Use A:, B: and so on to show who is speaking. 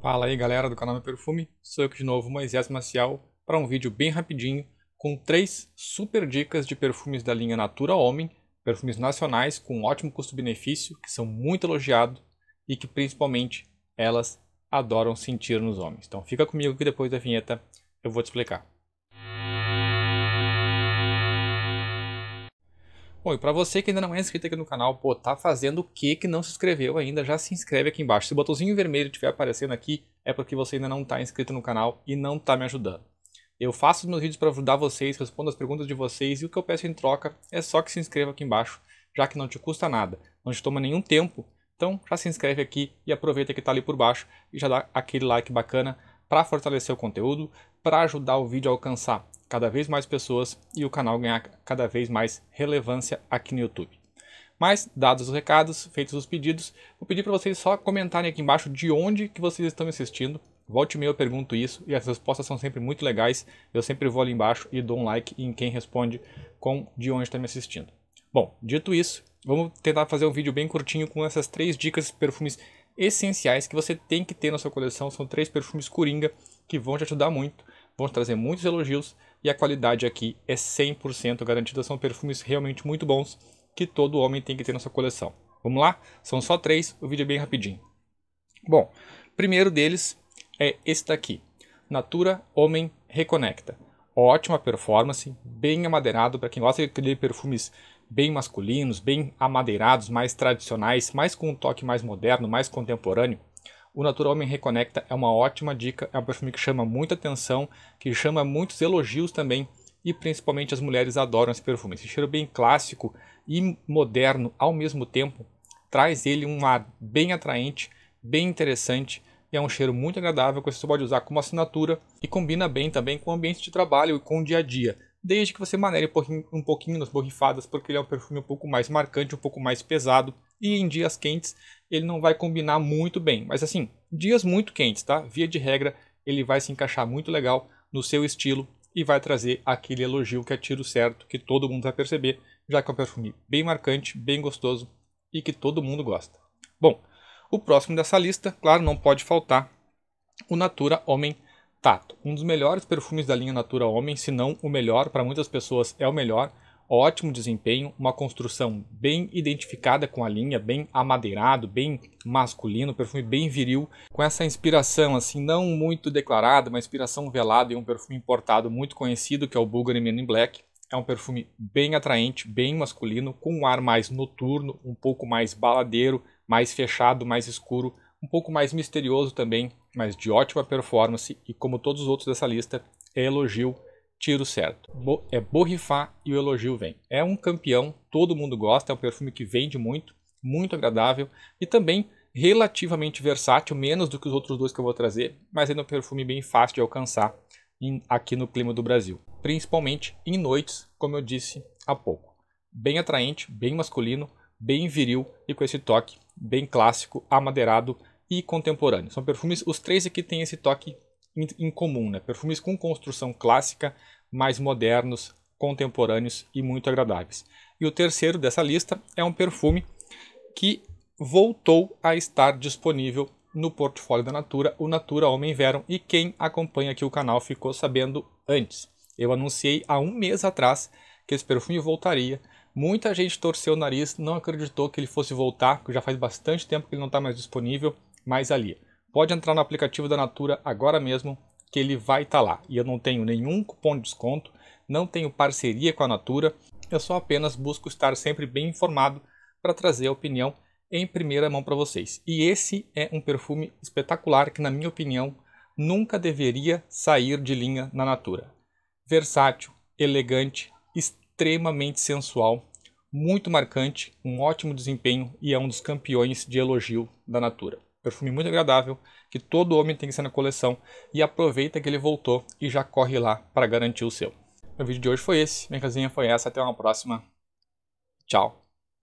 A: Fala aí galera do canal Meu Perfume, sou eu aqui de novo, Moisés Maciel, para um vídeo bem rapidinho com três super dicas de perfumes da linha Natura Homem, perfumes nacionais com ótimo custo-benefício, que são muito elogiados e que principalmente elas adoram sentir nos homens. Então fica comigo que depois da vinheta eu vou te explicar. Bom, e para você que ainda não é inscrito aqui no canal, pô, tá fazendo o que que não se inscreveu ainda, já se inscreve aqui embaixo. Se o botãozinho vermelho estiver aparecendo aqui, é porque você ainda não está inscrito no canal e não está me ajudando. Eu faço os meus vídeos para ajudar vocês, respondo as perguntas de vocês e o que eu peço em troca é só que se inscreva aqui embaixo, já que não te custa nada, não te toma nenhum tempo. Então já se inscreve aqui e aproveita que está ali por baixo e já dá aquele like bacana para fortalecer o conteúdo, para ajudar o vídeo a alcançar cada vez mais pessoas e o canal ganhar cada vez mais relevância aqui no YouTube. Mas, dados os recados, feitos os pedidos, vou pedir para vocês só comentarem aqui embaixo de onde que vocês estão me assistindo. Volte e meia eu pergunto isso e as respostas são sempre muito legais. Eu sempre vou ali embaixo e dou um like em quem responde com de onde está me assistindo. Bom, dito isso, vamos tentar fazer um vídeo bem curtinho com essas três dicas de perfumes essenciais que você tem que ter na sua coleção. São três perfumes coringa que vão te ajudar muito, vão trazer muitos elogios e a qualidade aqui é 100% garantida. São perfumes realmente muito bons que todo homem tem que ter na sua coleção. Vamos lá? São só três, o vídeo é bem rapidinho. Bom, primeiro deles é esse daqui. Natura Homem Reconecta. Ótima performance, bem amadeirado para quem gosta de perfumes bem masculinos, bem amadeirados, mais tradicionais, mais com um toque mais moderno, mais contemporâneo, o Natural Homem Reconecta é uma ótima dica, é um perfume que chama muita atenção, que chama muitos elogios também, e principalmente as mulheres adoram esse perfume. Esse cheiro bem clássico e moderno ao mesmo tempo traz ele um ar bem atraente, bem interessante, e é um cheiro muito agradável que você pode usar como assinatura e combina bem também com o ambiente de trabalho e com o dia a dia desde que você manere um pouquinho, nas borrifadas, porque ele é um perfume um pouco mais marcante, um pouco mais pesado, e em dias quentes ele não vai combinar muito bem. Mas assim, dias muito quentes, tá? Via de regra, ele vai se encaixar muito legal no seu estilo e vai trazer aquele elogio que é tiro certo, que todo mundo vai perceber, já que é um perfume bem marcante, bem gostoso e que todo mundo gosta. Bom, o próximo dessa lista, claro, não pode faltar o Natura Homem Tato. Um dos melhores perfumes da linha Natura Homem, se não o melhor, para muitas pessoas é o melhor. Ótimo desempenho, uma construção bem identificada com a linha, bem amadeirado, bem masculino, perfume bem viril, com essa inspiração assim não muito declarada, uma inspiração velada e um perfume importado muito conhecido que é o Bulgari Men in Black. É um perfume bem atraente, bem masculino, com um ar mais noturno, um pouco mais baladeiro, mais fechado, mais escuro, um pouco mais misterioso também, mas de ótima performance e, como todos os outros dessa lista, é elogio, tiro certo. Bo é borrifar e o elogio vem. É um campeão, todo mundo gosta, é um perfume que vende muito, muito agradável e também relativamente versátil, menos do que os outros dois que eu vou trazer, mas ainda é um perfume bem fácil de alcançar em, aqui no clima do Brasil, principalmente em noites, como eu disse há pouco. Bem atraente, bem masculino, bem viril e com esse toque bem clássico, amadeirado, e contemporâneo. São perfumes, os três aqui têm esse toque em comum, né? Perfumes com construção clássica, mais modernos, contemporâneos e muito agradáveis. E o terceiro dessa lista é um perfume que voltou a estar disponível no portfólio da Natura, o Natura Homem Verão. e quem acompanha aqui o canal ficou sabendo antes. Eu anunciei há um mês atrás que esse perfume voltaria. Muita gente torceu o nariz, não acreditou que ele fosse voltar, porque já faz bastante tempo que ele não está mais disponível mais ali. Pode entrar no aplicativo da Natura agora mesmo, que ele vai estar tá lá. E eu não tenho nenhum cupom de desconto, não tenho parceria com a Natura, eu só apenas busco estar sempre bem informado para trazer a opinião em primeira mão para vocês. E esse é um perfume espetacular que, na minha opinião, nunca deveria sair de linha na Natura. Versátil, elegante, extremamente sensual, muito marcante, um ótimo desempenho e é um dos campeões de elogio da Natura. Perfume muito agradável, que todo homem tem que ser na coleção. E aproveita que ele voltou e já corre lá para garantir o seu. Meu vídeo de hoje foi esse. Minha casinha foi essa. Até uma próxima. Tchau.